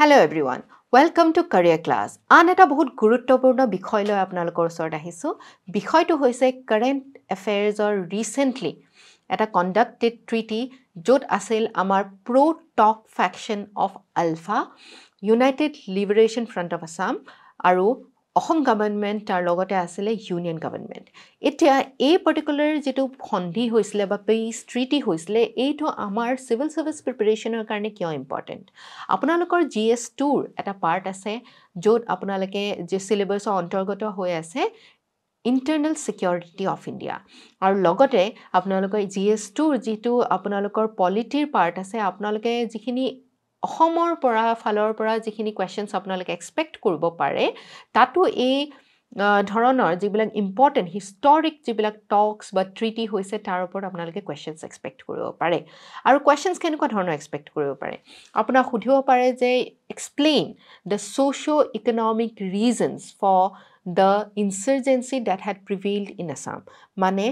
Hello' everyone welcome to career class আন এটা বহুত গুৰুত্বপূৰ্ণ বিষয় লৈ আপোনালোকৰ ওচৰত আহিছোঁ বিষয়টো হৈছে কাৰেণ্ট এফেয়াৰ্ছৰ ৰিচেণ্টলি এটা কণ্ডাক্টেড ট্ৰিটি য'ত আছিল আমাৰ pro' talk faction of ULFA United Liberation Front of Assam আৰু অসম গভৰ্ণমেণ্ট তাৰ লগতে আছিলে ইউনিয়ন গভৰ্ণমেণ্ট এতিয়া এই পাৰ্টিকুলাৰ যিটো সন্ধি হৈছিলে বা পেই স্ট্ৰিটি হৈছিলে এইটো আমাৰ চিভিল ছাৰ্ভিচ প্ৰিপেৰেশ্যনৰ কাৰণে কিয় ইম্পৰ্টেণ্ট আপোনালোকৰ জি এছ টুৰ এটা পাৰ্ট আছে য'ত আপোনালোকে যি চিলেবাছৰ অন্তৰ্গত হৈ আছে ইণ্টাৰনেল ছিকিউৰিটি অফ ইণ্ডিয়া আৰু লগতে আপোনালোকৰ জি এছ টুৰ যিটো আপোনালোকৰ পলিটিৰ পাৰ্ট আছে আপোনালোকে যিখিনি অসমৰ পৰা ফালৰ পৰা যিখিনি কুৱেশ্যনছ আপোনালোকে এক্সপেক্ট কৰিব পাৰে তাতো এই ধৰণৰ যিবিলাক ইম্পৰ্টেণ্ট হিষ্টৰিক যিবিলাক টক্স বা ট্ৰিটি হৈছে তাৰ ওপৰত আপোনালোকে কুৱেশ্যনছ এক্সপেক্ট কৰিব পাৰে আৰু কুৱেশ্যনছ কেনেকুৱা ধৰণৰ এক্সপেক্ট কৰিব পাৰে আপোনাক সুধিব পাৰে যে explain the socio' economic reasons for the insurgency that had prevailed in Assam মানে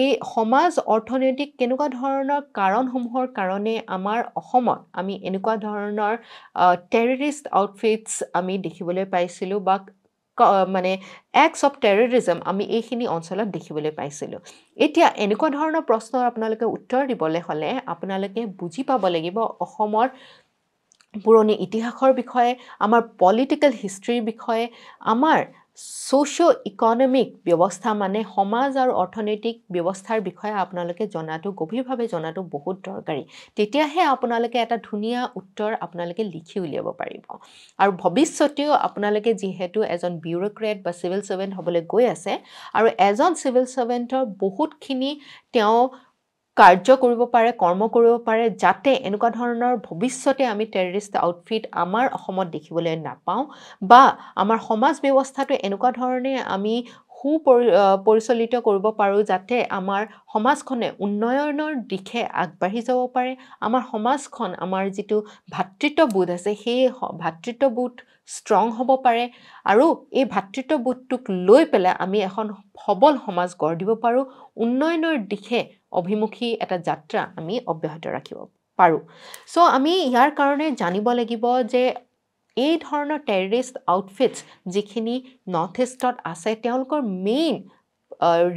এই সমাজ অৰ্থনৈতিক কেনেকুৱা ধৰণৰ কাৰণসমূহৰ কাৰণে আমাৰ অসমত আমি এনেকুৱা ধৰণৰ টেৰৰিষ্ট আউটফিটছ আমি দেখিবলৈ পাইছিলোঁ বা মানে এক্টছ অফ টেৰৰিজম আমি এইখিনি অঞ্চলত দেখিবলৈ পাইছিলোঁ এতিয়া এনেকুৱা ধৰণৰ প্ৰশ্নৰ আপোনালোকে উত্তৰ দিবলৈ হ'লে আপোনালোকে বুজি পাব লাগিব অসমৰ পুৰণি ইতিহাসৰ বিষয়ে আমাৰ পলিটিকেল হিষ্ট্ৰীৰ বিষয়ে আমাৰ ছ'চিঅ' ইকনমিক ব্যৱস্থা মানে সমাজ আৰু অৰ্থনৈতিক ব্যৱস্থাৰ বিষয়ে আপোনালোকে জনাটো গভীৰভাৱে জনাটো বহুত দৰকাৰী তেতিয়াহে আপোনালোকে এটা ধুনীয়া উত্তৰ আপোনালোকে লিখি উলিয়াব পাৰিব আৰু ভৱিষ্যতেও আপোনালোকে যিহেতু এজন বিউৰক্ৰেট বা চিভিল ছাৰ্ভেণ্ট হ'বলৈ গৈ আছে আৰু এজন চিভিল ছাৰ্ভেণ্টৰ বহুতখিনি তেওঁ কাৰ্য কৰিব পাৰে কৰ্ম কৰিব পাৰে যাতে এনেকুৱা ধৰণৰ ভৱিষ্যতে আমি টেৰৰিষ্ট আউটফিট আমাৰ অসমত দেখিবলৈ নাপাওঁ বা আমাৰ সমাজ ব্যৱস্থাটো এনেকুৱা ধৰণে আমি সু পৰিচালিত কৰিব পাৰোঁ যাতে আমাৰ সমাজখনে উন্নয়নৰ দিশে আগবাঢ়ি যাব পাৰে আমাৰ সমাজখন আমাৰ যিটো ভাতৃত্ববোধ আছে সেই ভাতৃত্ববোধ ষ্ট্ৰং হ'ব পাৰে আৰু এই ভাতৃত্ববোধটোক লৈ পেলাই আমি এখন সবল সমাজ গঢ় দিব পাৰোঁ উন্নয়নৰ দিশে অভিমুখী এটা যাত্ৰা আমি অব্যাহত ৰাখিব পাৰোঁ চ' আমি ইয়াৰ কাৰণে জানিব লাগিব যে এই ধৰণৰ টেৰৰিষ্ট আউটফিটছ যিখিনি নৰ্থ ইষ্টত আছে তেওঁলোকৰ মেইন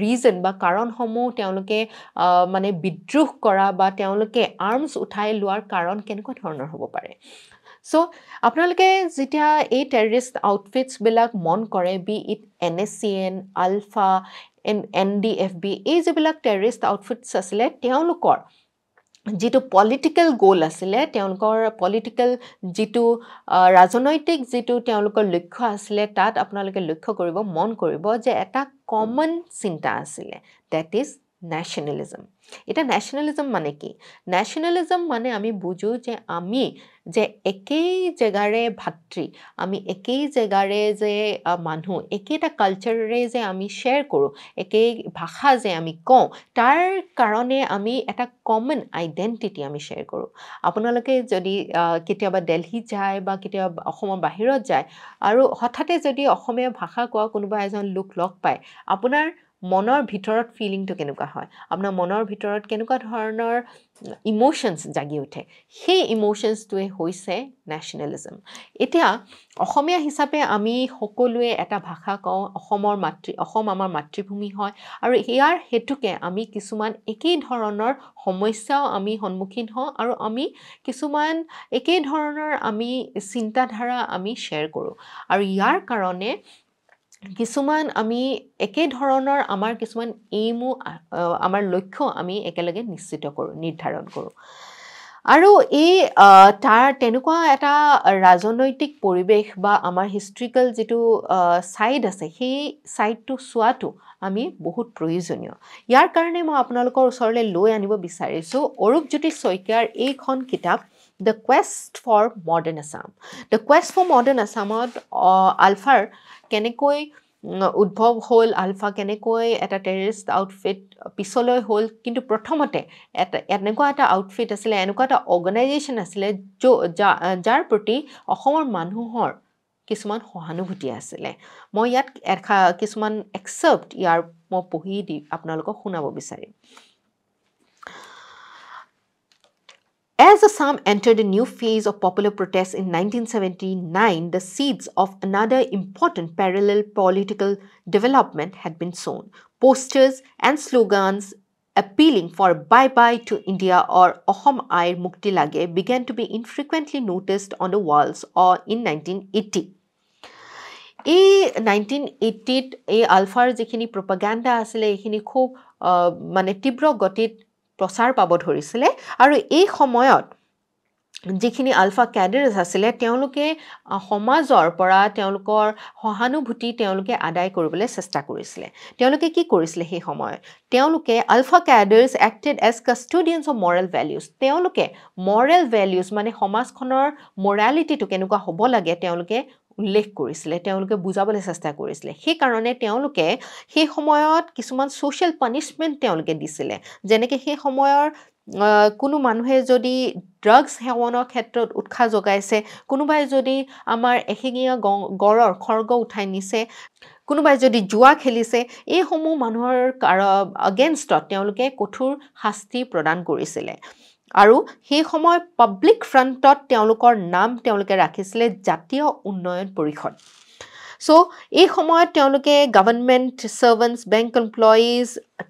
ৰিজন বা কাৰণসমূহ তেওঁলোকে মানে বিদ্ৰোহ কৰা বা তেওঁলোকে আৰ্মছ উঠাই লোৱাৰ কাৰণ কেনেকুৱা ধৰণৰ হ'ব পাৰে চ' আপোনালোকে যেতিয়া এই টেৰৰিষ্ট আউটফিটছবিলাক মন কৰে be it N S C N ULFA N D F B এই যিবিলাক টেৰৰিষ্ট আউটফিটছ আছিলে তেওঁলোকৰ যিটো পলিটিকেল গ'ল আছিলে তেওঁলোকৰ পলিটিকেল যিটো ৰাজনৈতিক যিটো তেওঁলোকৰ লক্ষ্য আছিলে তাত আপোনালোকে লক্ষ্য কৰিব মন কৰিব যে এটা কমন চিন্তা আছিলে ডেট ইজ ন্যাশনালিজম এটা ন্যাশনালিজম মানে কি ন্যাশনালিজম মানে আমি বুঝো যে আমি যে একেই জেগাৰে ভাতৃ আমি একেই জেগাৰে যে মানুহ একেটা কালচাৰৰে যে আমি শ্বেয়াৰ কৰোঁ একেই ভাষা যে আমি কওঁ তাৰ কাৰণে আমি এটা কমন আইডেণ্টিটি আমি শ্বেয়াৰ কৰোঁ আপোনালোকে যদি কেতিয়াবা দেলহি যায় বা কেতিয়াবা অসমৰ বাহিৰত যায় আৰু হঠাতে যদি অসমীয়া ভাষা কোৱা কোনোবা এজন লোক লগ পায় আপোনাৰ মনৰ ভিতৰত ফিলিংটো কেনেকুৱা হয় আপোনাৰ মনৰ ভিতৰত কেনেকুৱা ধৰণৰ ইম'শ্যনছ জাগি উঠে সেই ইম'শ্যনছটোৱে হৈছে নেশ্যনেলিজম এতিয়া অসমীয়া হিচাপে আমি সকলোৱে এটা ভাষা কওঁ অসমৰ মাতৃ অসম আমাৰ মাতৃভূমি হয় আৰু ইয়াৰ হেতুকে আমি কিছুমান একেই ধৰণৰ সমস্যাও আমি সন্মুখীন হওঁ আৰু আমি কিছুমান একেই ধৰণৰ আমি চিন্তাধাৰা আমি শ্বেয়াৰ কৰোঁ আৰু ইয়াৰ কাৰণে কিছুমান আমি একেধৰণৰ আমাৰ কিছুমান এইমো আমাৰ লক্ষ্য আমি একেলগে নিশ্চিত কৰোঁ নিৰ্ধাৰণ কৰোঁ আৰু এই তাৰ তেনেকুৱা এটা ৰাজনৈতিক পৰিৱেশ বা আমাৰ হিষ্ট্ৰিকেল যিটো ছাইড আছে সেই ছাইডটো চোৱাটো আমি বহুত প্ৰয়োজনীয় ইয়াৰ কাৰণে মই আপোনালোকৰ ওচৰলৈ লৈ আনিব বিচাৰিছোঁ অৰূপজ্যোতি শইকীয়াৰ এইখন কিতাপ the quest for modern Assam the quest for modern আছামত আলফাৰ কেনেকৈ উদ্ভৱ হ'ল আলফা কেনেকৈ এটা টেৰিষ্ট আউটফিট পিছলৈ হ'ল কিন্তু প্ৰথমতে এটা এনেকুৱা এটা আউটফিট আছিলে এনেকুৱা এটা অৰ্গেনাইজেশ্যন আছিলে য' যাৰ প্ৰতি অসমৰ মানুহৰ কিছুমান সহানুভূতি আছিলে মই ইয়াত এষা কিছুমান একচেপ্ট ইয়াৰ মই পঢ়ি দি আপোনালোকক শুনাব বিচাৰিম As the Assam entered a new phase of popular protests in 1979, the seeds of another important parallel political development had been sown. Posters and slogans appealing for bye-bye to India or Ohom Air Mukti Lage began to be infrequently noticed on the walls or in 1980. এই 1980, এইটিত এই আলফাৰ যিখিনি propaganda আছিলে এইখিনি খুব মানে প্ৰচাৰ পাব ধৰিছিলে আৰু এই সময়ত যিখিনি আলফা কেডাৰেছ আছিলে তেওঁলোকে সমাজৰ পৰা তেওঁলোকৰ সহানুভূতি তেওঁলোকে আদায় কৰিবলৈ চেষ্টা কৰিছিলে তেওঁলোকে কি কৰিছিলে সেই সময়ত তেওঁলোকে ULFA cadres acted as custodians of moral values তেওঁলোকে মৰেল ভেলিউজ মানে সমাজখনৰ মৰেলিটিটো কেনেকুৱা হ'ব লাগে তেওঁলোকে উল্লেখ কৰিছিলে তেওঁলোকে বুজাবলৈ চেষ্টা কৰিছিলে সেইকাৰণে তেওঁলোকে সেই সময়ত কিছুমান ছ'চিয়েল পানিচমেণ্ট তেওঁলোকে দিছিলে যেনেকৈ সেই সময়ৰ কোনো মানুহে যদি ড্ৰাগছ সেৱনৰ ক্ষেত্ৰত উৎসাহ যোগাইছে কোনোবাই যদি আমাৰ এশিঙীয়া গঁড়ৰ খৰ্গ উঠাই নিছে কোনোবাই যদি জুৱা খেলিছে এইসমূহ মানুহৰ কাৰ এগেইনষ্টত তেওঁলোকে কঠোৰ শাস্তি প্ৰদান কৰিছিলে আৰু সেই সময় পাব্লিক ফ্ৰণ্টত তেওঁলোকৰ নাম তেওঁলোকে ৰাখিছিলে জাতীয় উন্নয়ন পৰিষদ চ' এই সময়ত তেওঁলোকে government servants bank employees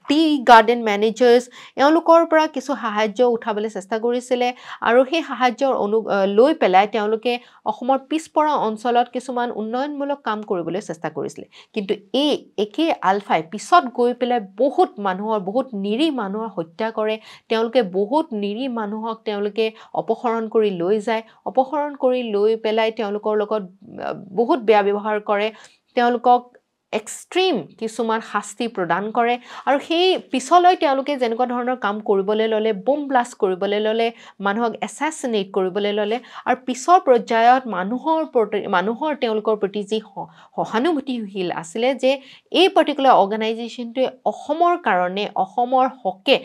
tea garden managers এওঁলোকৰ পৰা কিছু সাহায্য উঠাবলৈ চেষ্টা কৰিছিলে আৰু সেই সাহায্য অনু লৈ পেলাই তেওঁলোকে অসমৰ পিছপৰা অঞ্চলত কিছুমান উন্নয়নমূলক কাম কৰিবলৈ চেষ্টা কৰিছিলে কিন্তু এই একেই আলফাই পিছত গৈ পেলাই বহুত মানুহৰ বহুত নিৰি মানুহৰ হত্যা কৰে তেওঁলোকে বহুত নিৰি মানুহক তেওঁলোকে অপসৰণ কৰি লৈ যায় অপসৰণ কৰি লৈ পেলাই তেওঁলোকৰ লগত বহুত বেয়া ব্যৱহাৰ কৰে তেওঁলোকক এক্সট্ৰিম কিছুমান শাস্তি প্ৰদান কৰে আৰু সেই পিছলৈ তেওঁলোকে যেনেকুৱা ধৰণৰ কাম কৰিবলৈ ল'লে বোম ব্লাষ্ট কৰিবলৈ ল'লে মানুহক এছাচিনেট কৰিবলৈ ল'লে আৰু পিছৰ পৰ্যায়ত মানুহৰ প্ৰতি মানুহৰ তেওঁলোকৰ প্ৰতি যি সহানুভূতিশীল আছিলে যে এই পাৰ্টিকুলাৰ অৰ্গেনাইজেশ্যনটোৱে অসমৰ কাৰণে অসমৰ হকে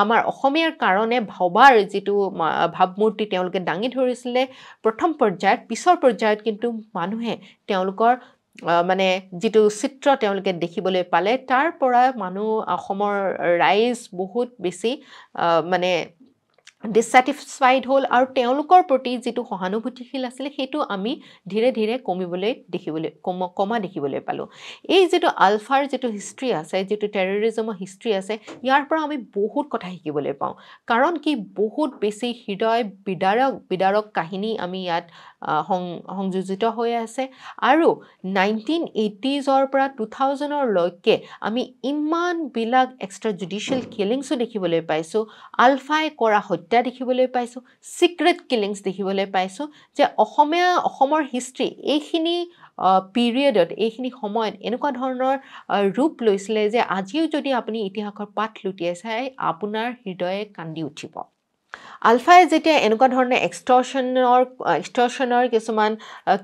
আমাৰ অসমীয়াৰ কাৰণে ভবাৰ যিটো ভাৱমূৰ্তি তেওঁলোকে দাঙি ধৰিছিলে প্ৰথম পৰ্যায়ত পিছৰ পৰ্যায়ত কিন্তু মানুহে তেওঁলোকৰ মানে যিটো চিত্ৰ তেওঁলোকে দেখিবলৈ পালে তাৰ পৰা মানুহ অসমৰ ৰাইজ বহুত বেছি মানে ডিছেটিছফাইড হ'ল আৰু তেওঁলোকৰ প্ৰতি যিটো সহানুভূতিশীল আছিলে সেইটো আমি ধীৰে ধীৰে কমিবলৈ দেখিবলৈ কম কমা দেখিবলৈ পালোঁ এই যিটো আলফাৰ যিটো হিষ্ট্ৰী আছে যিটো টেৰৰিজমৰ হিষ্ট্ৰী আছে ইয়াৰ পৰা আমি বহুত কথা শিকিবলৈ পাওঁ কাৰণ কি বহুত বেছি হৃদয় বিদাৰক বিদাৰক কাহিনী আমি ইয়াত সংযোজিত হৈ আছে আৰু নাইনটিন এইটিজৰ পৰা টু থাউজেণ্ডৰলৈকে আমি ইমানবিলাক এক্সট্ৰা জুডিচিয়েল কিলিংছো দেখিবলৈ পাইছোঁ আলফাই কৰা হত্যা দেখিবলৈ পাইছোঁ ছিক্ৰেট কিলিংছ দেখিবলৈ পাইছোঁ যে অসমীয়া অসমৰ হিষ্ট্ৰি এইখিনি পিৰিয়ডত এইখিনি সময়ত এনেকুৱা ধৰণৰ ৰূপ লৈছিলে যে আজিও যদি আপুনি ইতিহাসৰ পাঠ লুটিয়াই চাই আপোনাৰ হৃদয়ে কান্দি উঠিব আলফাই যেতিয়া এনেকুৱা ধৰণে এক্সট্ৰশ্যনৰ এক্সট্ৰশ্যনৰ কিছুমান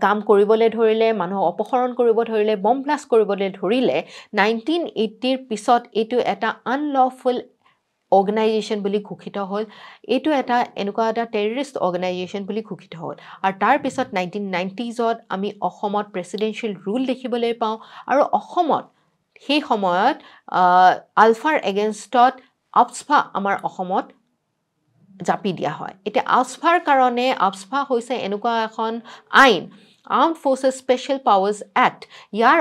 কাম কৰিবলৈ ধৰিলে মানুহক অপসৰণ কৰিব ধৰিলে বম ব্লাষ্ট কৰিবলৈ ধৰিলে নাইনটিন এইটিৰ পিছত এইটো এটা আনলফুল অৰ্গেনাইজেশ্যন বুলি ঘোষিত হ'ল এইটো এটা এনেকুৱা এটা টেৰৰিষ্ট অৰ্গেনাইজেশ্যন বুলি ঘোষিত হ'ল আৰু তাৰপিছত নাইনটিন নাইণ্টিজত আমি অসমত প্ৰেচিডেঞ্চিয়েল ৰুল দেখিবলৈ পাওঁ আৰু অসমত সেই সময়ত আলফাৰ এগেইনষ্টত আপচফা আমাৰ অসমত জাপি দিয়া হয় এতিয়া আফাৰ কাৰণে আফা হৈছে এনেকুৱা এখন আইন Armed Forces Special Powers Act ইয়াৰ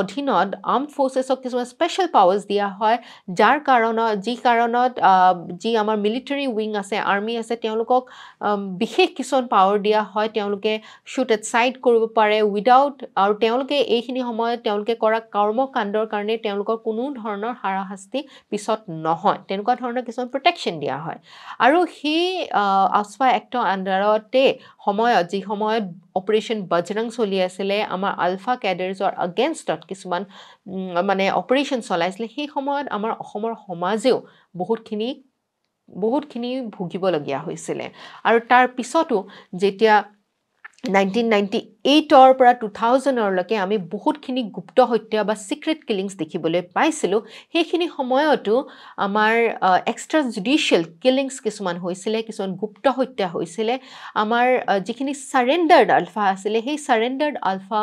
অধীনত আৰ্মড ফৰ্চেছক কিছুমান স্পেচিয়েল পাৱাৰ্ছ দিয়া হয় যাৰ কাৰণত যি কাৰণত যি আমাৰ মিলিটেৰী উইং আছে আৰ্মি আছে তেওঁলোকক বিশেষ কিছুমান পাৱাৰ দিয়া হয় তেওঁলোকে শ্বুট এট ছাইড কৰিব পাৰে উইদাউট আৰু তেওঁলোকে এইখিনি সময়ত তেওঁলোকে কৰা কৰ্মকাণ্ডৰ কাৰণে তেওঁলোকৰ কোনো ধৰণৰ হাৰাশাস্তি পিছত নহয় তেনেকুৱা ধৰণৰ কিছুমান প্ৰটেকশ্যন দিয়া হয় আৰু সেই আছৱা এক্টৰ আণ্ডাৰতে সময়ত যি সময়ত অপাৰেশ্যন বজৰং চলি আছিলে আমাৰ আলফা কেডাৰ্ছৰ আগেনষ্টত কিছুমান মানে অপাৰেশ্যন চলাইছিলে সেই সময়ত আমাৰ অসমৰ সমাজেও বহুতখিনি বহুতখিনি ভুগিবলগীয়া হৈছিলে আৰু তাৰ পিছতো যেতিয়া নাইণ্টিন নাইণ্টি এইটৰ পৰা টু থাউজেণ্ডলৈকে আমি বহুতখিনি গুপ্ত হত্যা বা চিক্ৰেট কিলিংছ দেখিবলৈ পাইছিলোঁ সেইখিনি সময়তো আমাৰ এক্সট্ৰা জুডিচিয়েল কিলিংছ কিছুমান হৈছিলে কিছুমান গুপ্ত হত্যা হৈছিলে আমাৰ যিখিনি চাৰেণ্ডাৰ্ড আলফা আছিলে সেই চাৰেণ্ডাৰ্ড আলফা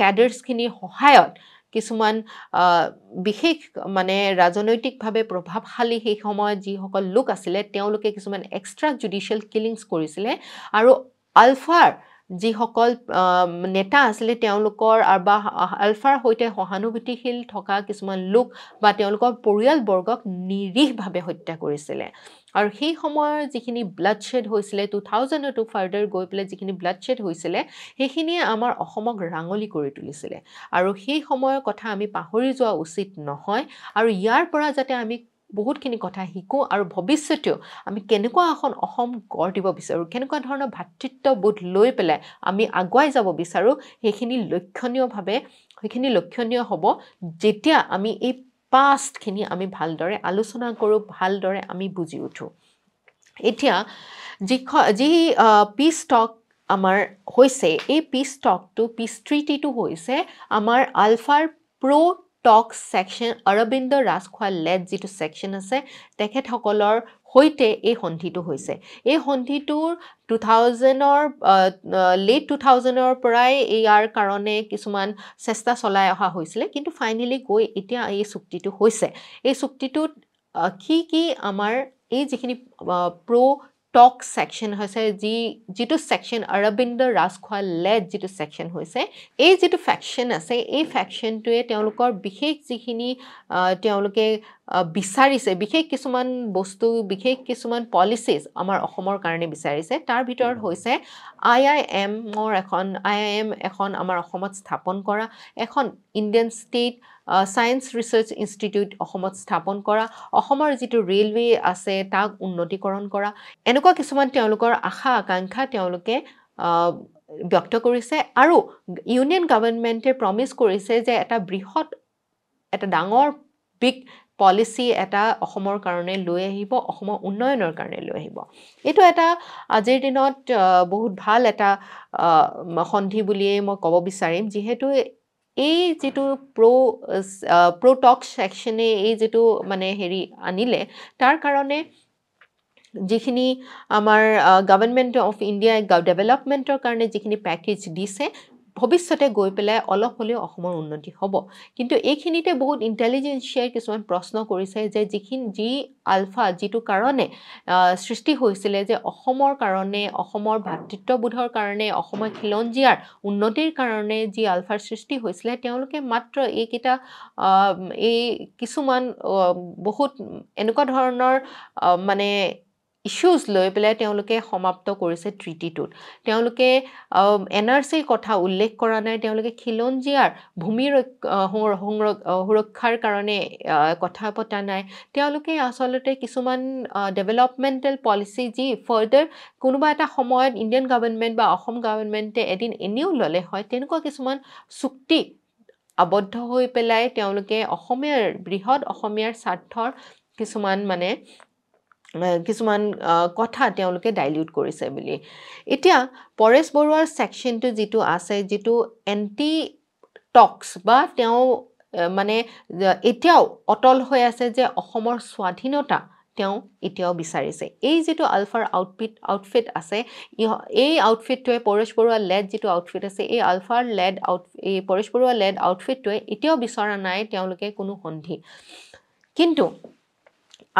কেডাৰ্ছখিনিৰ সহায়ত কিছুমান বিশেষ মানে ৰাজনৈতিকভাৱে প্ৰভাৱশালী সেই সময়ত যিসকল লোক আছিলে তেওঁলোকে কিছুমান এক্সট্ৰা জুডিচিয়েল কিলিংছ কৰিছিলে আৰু আলফাৰ যিসকল নেতা আছিলে তেওঁলোকৰ বা আলফাৰ সৈতে সহানুভূতিশীল থকা কিছুমান লোক বা তেওঁলোকৰ পৰিয়ালবৰ্গক নিৰীহভাৱে হত্যা কৰিছিলে আৰু সেই সময়ৰ যিখিনি ব্লাড শ্বেড হৈছিলে টু থাউজেণ্ড টু ফাৰ্ডাৰ গৈ পেলাই যিখিনি ব্লাড শ্বেড হৈছিলে সেইখিনিয়ে আমাৰ অসমক ৰাঙলী কৰি তুলিছিলে আৰু সেই সময়ৰ কথা আমি পাহৰি যোৱা উচিত নহয় আৰু ইয়াৰ পৰা যাতে আমি বহুতখিনি কথা শিকোঁ আৰু ভৱিষ্যতেও আমি কেনেকুৱা এখন অসম গঢ় দিব বিচাৰোঁ কেনেকুৱা ধৰণৰ ভাতৃত্ববোধ লৈ পেলাই আমি আগুৱাই যাব বিচাৰোঁ সেইখিনি লক্ষণীয়ভাৱে সেইখিনি লক্ষণীয় হ'ব যেতিয়া আমি এই পাষ্টখিনি আমি ভালদৰে আলোচনা কৰোঁ ভালদৰে আমি বুজি উঠোঁ এতিয়া যিখ যি পি ষ্টক আমাৰ হৈছে এই পি ষ্টকটো পি ষ্ট্ৰিটিটো হৈছে আমাৰ আলফাৰ pro' talk section Arabinda Rajkhowa led যিটো ছেকশ্যন আছে তেখেতসকলৰ সৈতে এই সন্ধিটো হৈছে এই সন্ধিটোৰ টু থাউজেণ্ডৰ লেট টু থাউজেণ্ডৰ পৰাই ইয়াৰ কাৰণে কিছুমান চেষ্টা চলাই অহা হৈছিলে কিন্তু ফাইনেলি গৈ এতিয়া এই চুক্তিটো হৈছে এই চুক্তিটোত কি কি আমাৰ এই যিখিনি প্ৰ টক ছেকশ্যন হৈছে যি যিটো ছেকশ্যন অৰবিন্দ ৰাজখোৱা লেট যিটো ছেকশ্যন হৈছে এই যিটো ফেকশ্যন আছে এই ফেকশ্যনটোৱে তেওঁলোকৰ বিশেষ যিখিনি তেওঁলোকে বিচাৰিছে বিশেষ কিছুমান বস্তু বিশেষ কিছুমান পলিচিছ আমাৰ অসমৰ কাৰণে বিচাৰিছে তাৰ ভিতৰত হৈছে আই আই এমৰ এখন আই আই এম এখন আমাৰ অসমত স্থাপন কৰা এখন Indian state science research institute অসমত স্থাপন কৰা অসমৰ যিটো ৰেলৱে আছে তাক উন্নতিকৰণ কৰা এনেকুৱা কিছুমান তেওঁলোকৰ আশা আকাংক্ষা তেওঁলোকে ব্যক্ত কৰিছে আৰু ইউনিয়ন গভৰ্ণমেণ্টে প্ৰমিচ কৰিছে যে এটা বৃহৎ এটা ডাঙৰ বিগ পলিচি এটা অসমৰ কাৰণে লৈ আহিব অসমৰ উন্নয়নৰ কাৰণে লৈ আহিব এইটো এটা আজিৰ দিনত বহুত ভাল এটা সন্ধি বুলিয়েই মই ক'ব বিচাৰিম যিহেতু এই যিটো প্ৰ' প্ৰটক্স ছেকশ্যনে এই যিটো মানে হেৰি আনিলে তাৰ কাৰণে যিখিনি আমাৰ গভৰ্ণমেণ্ট অফ ইণ্ডিয়াই ডেভেলপমেণ্টৰ কাৰণে যিখিনি পেকেজ দিছে ভৱিষ্যতে গৈ পেলাই অলপ হ'লেও অসমৰ উন্নতি হ'ব কিন্তু এইখিনিতে বহুত ইণ্টেলিজেঞ্চিয়াই কিছুমান প্ৰশ্ন কৰিছে যে যিখিনি যি আলফা যিটো কাৰণে সৃষ্টি হৈছিলে যে অসমৰ কাৰণে অসমৰ ভাতৃত্ববোধৰ কাৰণে অসমৰ খিলঞ্জীয়াৰ উন্নতিৰ কাৰণে যি আলফাৰ সৃষ্টি হৈছিলে তেওঁলোকে মাত্ৰ এইকেইটা এই কিছুমান বহুত এনেকুৱা ধৰণৰ মানে ইছ্যুজ লৈ পেলাই তেওঁলোকে সমাপ্ত কৰিছে ট্ৰিটিটোত তেওঁলোকে এন আৰ চিৰ কথা উল্লেখ কৰা নাই তেওঁলোকে খিলঞ্জীয়াৰ ভূমি সুৰক্ষাৰ কাৰণে কথা পতা নাই তেওঁলোকে আচলতে কিছুমান ডেভেলপমেণ্টেল পলিচি যি ফাৰ্ডাৰ কোনোবা এটা সময়ত ইণ্ডিয়ান গভৰ্ণমেণ্ট বা অসম গভৰ্ণমেণ্টে এদিন এনেও ল'লে হয় তেনেকুৱা কিছুমান চুক্তি আবদ্ধ হৈ পেলাই তেওঁলোকে অসমীয়াৰ বৃহৎ অসমীয়াৰ স্বাৰ্থৰ কিছুমান মানে কিছুমান কথা তেওঁলোকে ডাইলিউট কৰিছে বুলি এতিয়া পৰেশ বৰুৱাৰ ছেকশ্যনটো যিটো আছে যিটো এণ্টি টক্স বা তেওঁ মানে এতিয়াও অটল হৈ আছে যে অসমৰ স্বাধীনতা তেওঁ এতিয়াও বিচাৰিছে এই যিটো আলফাৰ আউটফিট আউটফিট আছে এই আউটফিটটোৱে পৰেশ বৰুৱাৰ লেড যিটো আউটফিট আছে এই আলফাৰ লেড আউট এই পৰেশ বৰুৱা লেড আউটফিটটোৱে এতিয়াও বিচৰা নাই তেওঁলোকে কোনো সন্ধি কিন্তু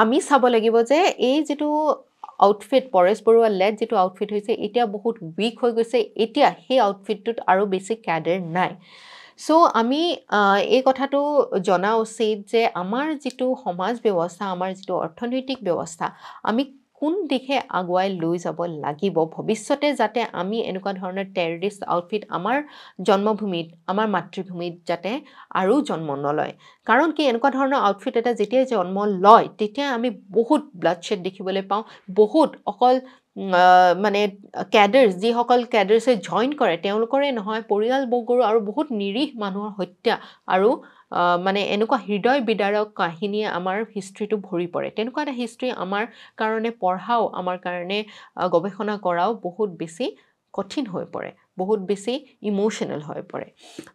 আমি চাব লাগিব যে এই যিটো আউটফিট পৰেশ বৰুৱা লেট যিটো আউটফিট হৈছে এতিয়া বহুত উইক হৈ গৈছে এতিয়া সেই আউটফিটটোত আৰু বেছি কেডাৰ নাই চ' আমি এই কথাটো জনা উচিত যে আমাৰ যিটো সমাজ ব্যৱস্থা আমাৰ যিটো অৰ্থনৈতিক ব্যৱস্থা আমি কোন দিশে আগুৱাই লৈ যাব লাগিব ভৱিষ্যতে যাতে আমি এনেকুৱা ধৰণৰ টেৰৰিষ্ট আউটফিট আমাৰ জন্মভূমিত আমাৰ মাতৃভূমিত যাতে আৰু জন্ম নলয় কাৰণ কি এনেকুৱা ধৰণৰ আউটফিট এটা যেতিয়াই জন্ম লয় তেতিয়া আমি বহুত ব্লাডশ্বেড দেখিবলৈ পাওঁ বহুত অকল মানে কেডাৰ্ছ যিসকল কেডাৰ্ছে জইন কৰে তেওঁলোকৰে নহয় পৰিয়ালবৰ্গৰো আৰু বহুত নিৰীহ মানুহৰ হত্যা আৰু মানে এনেকুৱা হৃদয় বিদাৰক কাহিনীয়ে আমাৰ হিষ্ট্ৰীটো ভৰি পৰে তেনেকুৱা এটা হিষ্ট্ৰী আমাৰ কাৰণে পঢ়াও আমাৰ কাৰণে গৱেষণা কৰাও বহুত বেছি কঠিন হৈ পৰে বহুত বেছি ইম'শ্যনেল হৈ পৰে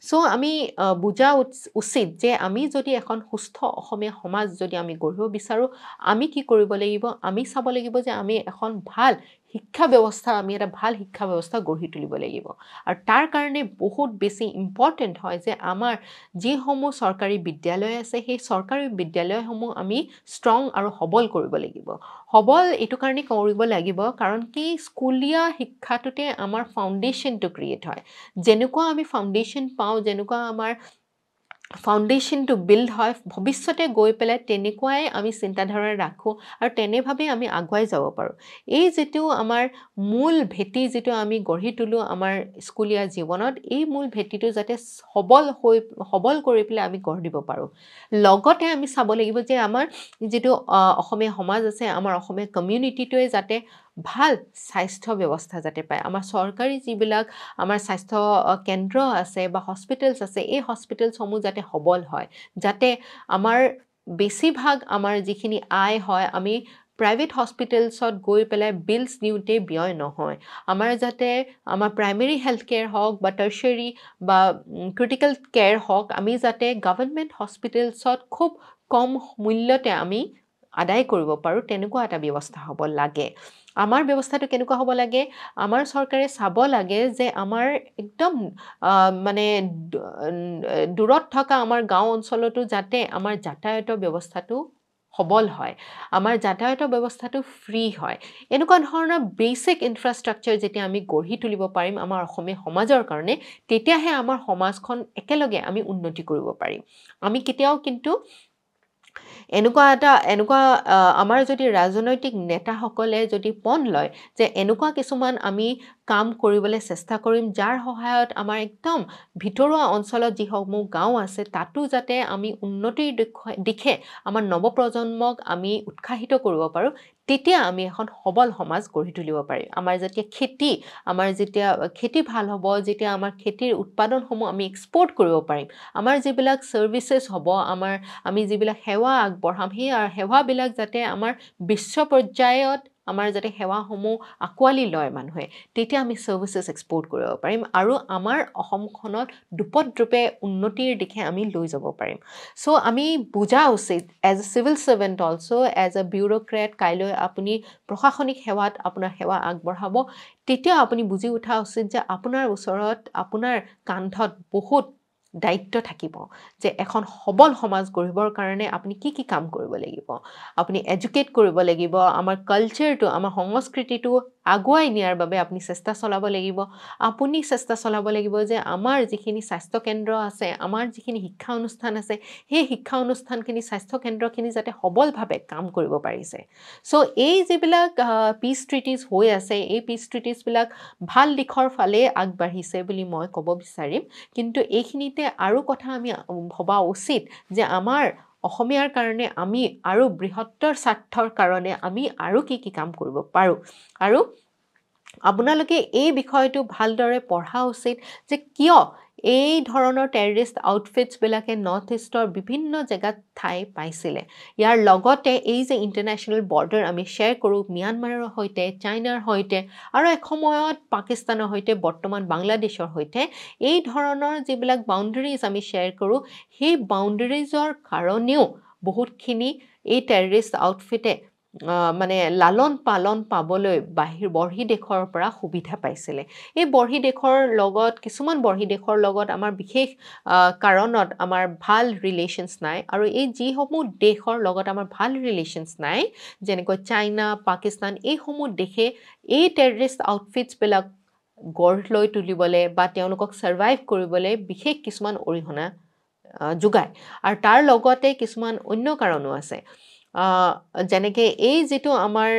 চ' আমি বুজা উচিত যে আমি যদি এখন সুস্থ অসমীয়া সমাজ যদি আমি গঢ়িব বিচাৰোঁ আমি কি কৰিব লাগিব আমি চাব লাগিব যে আমি এখন ভাল শিক্ষা ব্যৱস্থা আমি এটা ভাল শিক্ষা ব্যৱস্থা গঢ়ি তুলিব লাগিব আৰু তাৰ কাৰণে বহুত বেছি ইম্পৰ্টেণ্ট হয় যে আমাৰ যিসমূহ চৰকাৰী বিদ্যালয় আছে সেই চৰকাৰী বিদ্যালয়সমূহ আমি ষ্ট্ৰং আৰু সবল কৰিব লাগিব সবল এইটো কাৰণে কৰিব লাগিব কাৰণ কি স্কুলীয়া শিক্ষাটোতে আমাৰ ফাউণ্ডেশ্যনটো ক্ৰিয়েট হয় যেনেকুৱা আমি ফাউণ্ডেশ্যন পাওঁ যেনেকুৱা আমাৰ ফাউণ্ডেশ্যনটো বিল্ড হয় ভৱিষ্যতে গৈ পেলাই তেনেকুৱাই আমি চিন্তাধাৰণা ৰাখোঁ আৰু তেনেভাৱেই আমি আগুৱাই যাব পাৰোঁ এই যিটো আমাৰ মূল ভেটি যিটো আমি গঢ়ি তোলোঁ আমাৰ স্কুলীয়া জীৱনত এই মূল ভেটিটো যাতে সবল হৈ সবল কৰি পেলাই আমি গঢ় দিব পাৰোঁ লগতে আমি চাব লাগিব যে আমাৰ যিটো অসমীয়া সমাজ আছে আমাৰ অসমীয়া কমিউনিটিটোৱে যাতে ভাল স্বাস্থ্য ব্যৱস্থা যাতে পায় আমাৰ চৰকাৰী যিবিলাক আমাৰ স্বাস্থ্য কেন্দ্ৰ আছে বা হস্পিটেলছ আছে এই হস্পিটেলছসমূহ যাতে সবল হয় যাতে আমাৰ বেছিভাগ আমাৰ যিখিনি আয় হয় আমি প্ৰাইভেট হস্পিটেলছত গৈ পেলাই বিলছ দিওঁতে ব্যয় নহয় আমাৰ যাতে আমাৰ প্ৰাইমেৰী হেল্থ কেয়াৰ হওক বা টাৰ্চেৰী বা ক্ৰিটিকেল কেয়াৰ হওক আমি যাতে গভৰ্ণমেণ্ট হস্পিটেলছত খুব কম মূল্যতে আমি আদায় কৰিব পাৰোঁ তেনেকুৱা এটা ব্যৱস্থা হ'ব লাগে আমাৰ ব্যৱস্থাটো কেনেকুৱা হ'ব লাগে আমাৰ চৰকাৰে চাব লাগে যে আমাৰ একদম মানে দূৰত থকা আমাৰ গাঁও অঞ্চলতো যাতে আমাৰ যাতায়তৰ ব্যৱস্থাটো সবল হয় আমাৰ যাতায়তৰ ব্যৱস্থাটো ফ্ৰী হয় এনেকুৱা ধৰণৰ বেচিক ইনফ্ৰাষ্ট্ৰাকচাৰ যেতিয়া আমি গঢ়ি তুলিব পাৰিম আমাৰ অসমীয়া সমাজৰ কাৰণে তেতিয়াহে আমাৰ সমাজখন একেলগে আমি উন্নতি কৰিব পাৰিম আমি কেতিয়াও কিন্তু এনেকুৱা এটা এনেকুৱা আমাৰ যদি ৰাজনৈতিক নেতাসকলে যদি পণ লয় যে এনেকুৱা কিছুমান আমি কাম কৰিবলৈ চেষ্টা কৰিম যাৰ সহায়ত আমাৰ একদম ভিতৰুৱা অঞ্চলত যিসমূহ গাঁও আছে তাতো যাতে আমি উন্নতিৰ দিশে আমাৰ নৱপ্ৰজন্মক আমি উৎসাহিত কৰিব পাৰোঁ তেতিয়া আমি এখন সবল সমাজ গঢ়ি তুলিব পাৰিম আমাৰ যেতিয়া খেতি আমাৰ যেতিয়া খেতি ভাল হ'ব যেতিয়া আমাৰ খেতিৰ উৎপাদনসমূহ আমি এক্সপৰ্ট কৰিব পাৰিম আমাৰ যিবিলাক চাৰ্ভিচেছ হ'ব আমাৰ আমি যিবিলাক সেৱা আগবঢ়াম সেই সেৱাবিলাক যাতে আমাৰ বিশ্ব পৰ্যায়ত আমাৰ যাতে সেৱাসমূহ আঁকোৱালি লয় মানুহে তেতিয়া আমি ছাৰ্ভিচেছ এক্সপৰ্ট কৰিব পাৰিম আৰু আমাৰ অসমখনত দুপদৰূপে উন্নতিৰ দিশে আমি লৈ যাব পাৰিম চ' আমি বুজা উচিত as a civil servant also' as a bureaucrat কাইলৈ আপুনি প্ৰশাসনিক সেৱাত আপোনাৰ সেৱা আগবঢ়াব তেতিয়া আপুনি বুজি উঠা উচিত যে আপোনাৰ ওচৰত আপোনাৰ কান্ধত বহুত দায়িত্ব থাকিব যে এখন সবল সমাজ গঢ়িবৰ কাৰণে আপুনি কি কি কাম কৰিব লাগিব আপুনি এডুকেট কৰিব লাগিব আমাৰ কালচাৰটো আমাৰ সংস্কৃতিটো আগুৱাই নিয়াৰ বাবে আপুনি চেষ্টা চলাব লাগিব আপুনি চেষ্টা চলাব লাগিব যে আমাৰ যিখিনি স্বাস্থ্যকেন্দ্ৰ আছে আমাৰ যিখিনি শিক্ষা অনুষ্ঠান আছে সেই শিক্ষা অনুষ্ঠানখিনি স্বাস্থ্যকেন্দ্ৰখিনি যাতে সবলভাৱে কাম কৰিব পাৰিছে চ' এই যিবিলাক পিচ ট্ৰিটিজ হৈ আছে এই পিচ ট্ৰিটিজবিলাক ভাল দিশৰ ফালেই আগবাঢ়িছে বুলি মই ক'ব বিচাৰিম কিন্তু এইখিনিতে লগতে আৰু কথা আমি ভবা উচিত যে আমাৰ অসমীয়াৰ কাৰণে আমি আৰু বৃহত্তৰ স্বাৰ্থৰ কাৰণে আমি আৰু কি কি কাম কৰিব পাৰোঁ আৰু আপোনালোকে এই বিষয়টো ভালদৰে পঢ়া উচিত যে কিয় এই ধৰণৰ টেৰৰিষ্ট আউটফিটছবিলাকে নৰ্থ ইষ্টৰ বিভিন্ন জেগাত ঠাই পাইছিলে ইয়াৰ লগতে এই যে ইণ্টাৰনেশ্যনেল বৰ্ডাৰ আমি শ্বেয়াৰ কৰোঁ ম্যানমাৰৰ সৈতে চাইনাৰ সৈতে আৰু এসময়ত পাকিস্তানৰ সৈতে বৰ্তমান বাংলাদেশৰ সৈতে এই ধৰণৰ যিবিলাক বাউণ্ডেৰিজ আমি শ্বেয়াৰ কৰোঁ সেই বাউণ্ডেৰিজৰ কাৰণেও বহুতখিনি এই টেৰৰিষ্ট আউটফিটে মানে লালন পালন পাবলৈ বাহিৰ বৰ্হি দেশৰ পৰা সুবিধা পাইছিলে এই বৰ্হি দেশৰ লগত কিছুমান বৰ্হি দেশৰ লগত আমাৰ বিশেষ কাৰণত আমাৰ ভাল ৰিলেশ্যনছ নাই আৰু এই যিসমূহ দেশৰ লগত আমাৰ ভাল ৰিলেশ্যনছ নাই যেনেকৈ চাইনা পাকিস্তান এইসমূহ দেশে এই টেৰৰিষ্ট আউটফিটছবিলাক গঢ় লৈ তুলিবলৈ বা তেওঁলোকক ছাৰ্ভাইভ কৰিবলৈ বিশেষ কিছুমান অৰিহণা যোগায় আৰু তাৰ লগতে কিছুমান অন্য কাৰণো আছে যেনেকৈ এই যিটো আমাৰ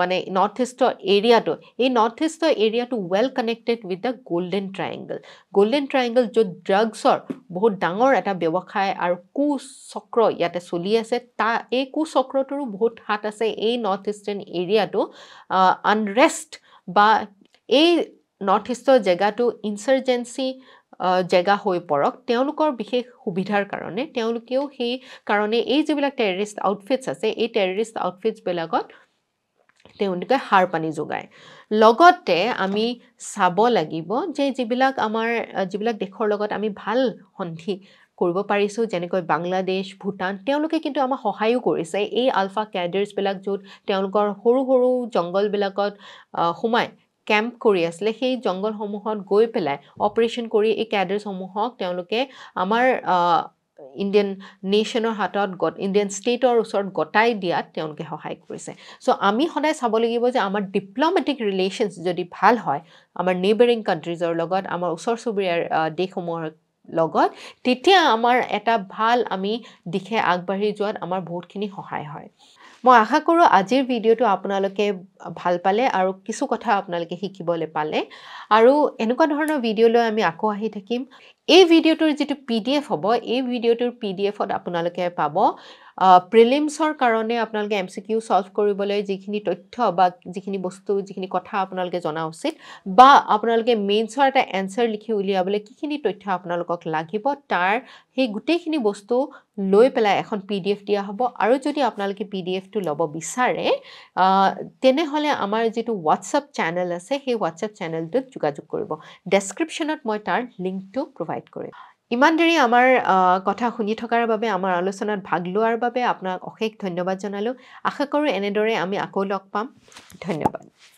মানে নৰ্থ ইষ্টৰ এৰিয়াটো এই নৰ্থ ইষ্টৰ এৰিয়াটো well connected with the golden triangle golden triangle য'ত ড্ৰাগছৰ বহুত ডাঙৰ এটা ব্যৱসায় আৰু কুচক্ৰ ইয়াতে চলি আছে তাৰ এই কুচক্ৰটোৰো বহুত হাত আছে এই নৰ্থ ইষ্টাৰ্ণ এৰিয়াটো আনৰেষ্ট বা এই নৰ্থ ইষ্টৰ জেগাটো ইনচাৰ্জেঞ্চি জেগা হৈ পৰক তেওঁলোকৰ বিশেষ সুবিধাৰ কাৰণে তেওঁলোকেও সেই কাৰণে এই যিবিলাক টেৰৰিষ্ট আউটফিটছ আছে এই টেৰৰিষ্ট আউটফিটছবিলাকত তেওঁলোকে সাৰ পানী যোগায় লগতে আমি চাব লাগিব যে যিবিলাক আমাৰ যিবিলাক দেশৰ লগত আমি ভাল সন্ধি কৰিব পাৰিছোঁ যেনেকৈ বাংলাদেশ ভূটান তেওঁলোকে কিন্তু আমাক সহায়ো কৰিছে এই আলফা কেডাৰ্ছবিলাক য'ত তেওঁলোকৰ সৰু সৰু জংগলবিলাকত সোমায় কেম্প কৰি আছিলে সেই জংগলসমূহত গৈ পেলাই অপাৰেশ্যন কৰি এই কেডাৰ্ছসমূহক তেওঁলোকে আমাৰ ইণ্ডিয়ান নেশ্যনৰ হাতত গ ইণ্ডিয়ান ষ্টেটৰ ওচৰত গতাই দিয়াত তেওঁলোকে সহায় কৰিছে চ' আমি সদায় চাব লাগিব যে আমাৰ ডিপ্ল'মেটিক ৰিলেশ্যনছ যদি ভাল হয় আমাৰ নেবাৰিং কাণ্ট্ৰিজৰ লগত আমাৰ ওচৰ চুবুৰীয়াৰ দেশসমূহৰ লগত তেতিয়া আমাৰ এটা ভাল আমি দিশে আগবাঢ়ি যোৱাত আমাৰ বহুতখিনি সহায় হয় মই আশা কৰোঁ আজিৰ ভিডিঅ'টো আপোনালোকে ভাল পালে আৰু কিছু কথা আপোনালোকে শিকিবলৈ পালে আৰু এনেকুৱা ধৰণৰ ভিডিঅ'লৈ আমি আকৌ আহি থাকিম এই ভিডিঅ'টোৰ যিটো পি ডি এফ হ'ব এই ভিডিঅ'টোৰ পি ডি এফত আপোনালোকে পাব প্ৰিলিমছৰ কাৰণে আপোনালোকে এম চি কিউ ছল্ভ কৰিবলৈ যিখিনি তথ্য বা যিখিনি বস্তু যিখিনি কথা আপোনালোকে জনা উচিত বা আপোনালোকে মেইনছৰ এটা এনচাৰ লিখি উলিয়াবলৈ কিখিনি তথ্য আপোনালোকক লাগিব তাৰ সেই গোটেইখিনি বস্তু লৈ পেলাই এখন পি ডি এফ দিয়া হ'ব আৰু যদি আপোনালোকে পি ডি এফটো ল'ব বিচাৰে তেনেহ'লে আমাৰ যিটো হোৱাটছআপ চেনেল আছে সেই হোৱাটছআপ চেনেলটোত যোগাযোগ কৰিব ডেছক্ৰিপশ্যনত মই তাৰ লিংকটো প্ৰভাইড কৰিম ইমান দেৰি আমাৰ কথা শুনি থকাৰ বাবে আমাৰ আলোচনাত ভাগ লোৱাৰ বাবে আপোনাক অশেষ ধন্যবাদ জনালোঁ আশা কৰোঁ এনেদৰে আমি আকৌ লগ পাম ধন্যবাদ